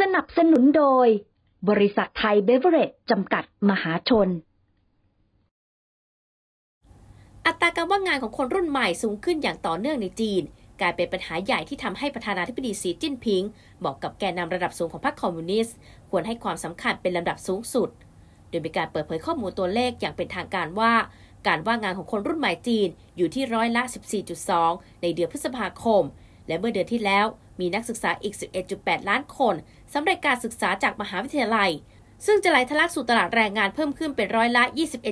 สนับสนุนโดย บริษัทไทยเบเวอเรจจำกัดมหาชน อัตราการว่างงานของคนรุ่นใหม่สูงขึ้นอย่างต่อเนื่องในจีน กลายเป็นปัญหาใหญ่ที่ทำให้ประธานาธิบดีสีจิ้นผิงบอกกับแกนนำาระดับสูงของพรรคคอมมิวนิสต์ควรให้ความสำคัญเป็นลำดับสูงสุด โดยมีการเปิดเผยข้อมูลตัวเลขอย่างเป็นทางการว่า การว่างงานของคนรุ่นใหม่จีนอยู่ที่ร้อยละ14.2ในเดือนพฤษภาคมและเมื่อเดือนที่แล้ว มีนักศึกษาอีก 11.8 ล้านคนสำเร็จการศึกษาจากมหาวิทยาลัย ซึ่งจะไหลทะลักสู่ตลาดแรงงานเพิ่มขึ้นเป็นร้อยละ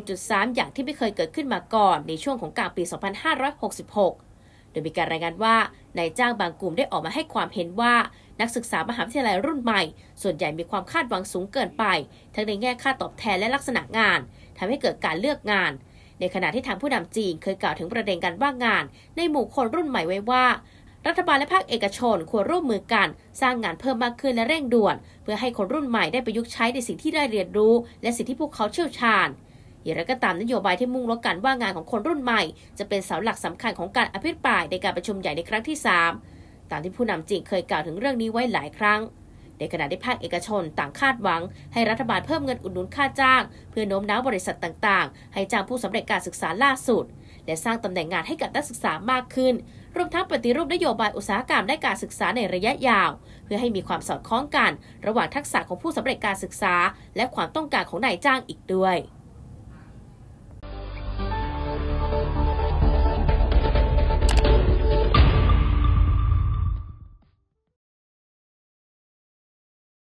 21.3 อย่างที่ไม่เคยเกิดขึ้นมาก่อน ในช่วงของกลางปี 2566 โดยมีการรายงานว่านายจ้างบางกลุ่มได้ออกมาให้ความเห็นว่า นักศึกษามหาวิทยาลัยรุ่นใหม่ ส่วนใหญ่มีความคาดหวังสูงเกินไป ทั้งในแง่ค่าตอบแทนและลักษณะงาน ทำให้เกิดการเลือกงาน ในขณะที่ทางผู้นำจีนเคยกล่าวถึงประเด็นการว่างงาน ในหมู่คนรุ่นใหม่ไว้ว่ารัฐบาลและภาคเอกชน ควรร่วมมือกัน สร้างงานเพิ่มมากขึ้นและเร่งด่วน เพื่อให้คนรุ่นใหม่ได้ประยุกต์ใช้ในสิ่งที่ได้เรียนรู้ และสิ่งที่พวกเขาเชี่ยวชาญอย่างไรก็ตามนโยบายที่มุ่งลดการว่างงานของคนรุ่นใหม่ จะเป็นเสาหลักสำคัญของการอภิปรายในการประชุมใหญ่ในครั้งที่ 3 ตามที่ผู้นำจีนเคยกล่าวถึงเรื่องนี้ไว้หลายครั้งในขณะที่ภาคเอกชน ต่างคาดหวัง ให้รัฐบาลเพิ่มเงินอุดหนุนค่าจ้าง เพื่อโน้มน้าวบริษัทต่างๆ ให้จ้างผู้สำเร็จการศึกษาล่าสุดและสร้างตำแหน่งงานให้กับนักศึกษามากขึ้นรวมทั้งปฏิรูปนโยบายอุตสาหกรรมและการศึกษาในระยะยาวเพื่อให้มีความสอดคล้องกัน ระหว่างทักษะของผู้สำเร็จการศึกษา และความต้องการของนายจ้างอีกด้วย